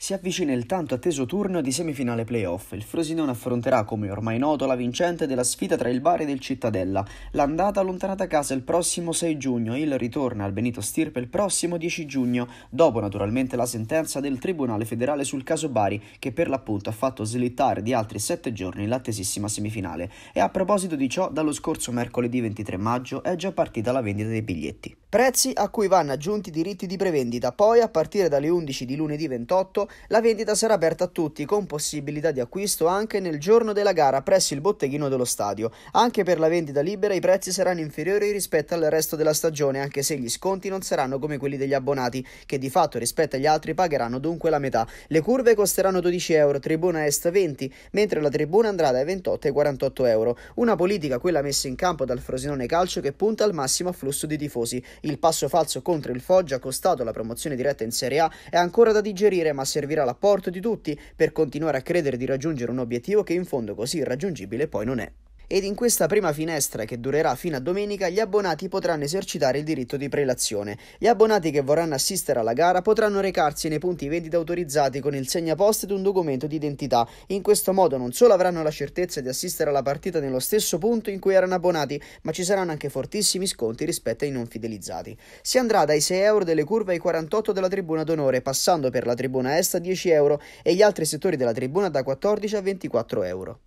Si avvicina il tanto atteso turno di semifinale playoff. Il Frosinone affronterà, come ormai noto, la vincente della sfida tra il Bari e il Cittadella. L'andata allontanata a casa il prossimo 6 giugno, il ritorno al Benito Stirpe il prossimo 10 giugno, dopo naturalmente la sentenza del Tribunale federale sul caso Bari, che per l'appunto ha fatto slittare di altri 7 giorni l'attesissima semifinale. E a proposito di ciò, dallo scorso mercoledì 23 maggio è già partita la vendita dei biglietti. Prezzi a cui vanno aggiunti i diritti di prevendita, poi a partire dalle 11 di lunedì 28 la vendita sarà aperta a tutti con possibilità di acquisto anche nel giorno della gara presso il botteghino dello stadio. Anche per la vendita libera i prezzi saranno inferiori rispetto al resto della stagione anche se gli sconti non saranno come quelli degli abbonati che di fatto rispetto agli altri pagheranno dunque la metà. Le curve costeranno 12 euro, tribuna est 20 mentre la tribuna andrà dai 28 ai 48 euro. Una politica quella messa in campo dal Frosinone Calcio che punta al massimo afflusso di tifosi. Il passo falso contro il Foggia, costato la promozione diretta in Serie A, è ancora da digerire ma servirà l'apporto di tutti per continuare a credere di raggiungere un obiettivo che in fondo così irraggiungibile poi non è ed in questa prima finestra che durerà fino a domenica gli abbonati potranno esercitare il diritto di prelazione. Gli abbonati che vorranno assistere alla gara potranno recarsi nei punti vendita autorizzati con il segnaposto ed un documento di identità. In questo modo non solo avranno la certezza di assistere alla partita nello stesso punto in cui erano abbonati, ma ci saranno anche fortissimi sconti rispetto ai non fidelizzati. Si andrà dai 6 euro delle curve ai 48 della tribuna d'onore, passando per la tribuna est a 10 euro e gli altri settori della tribuna da 14 a 24 euro.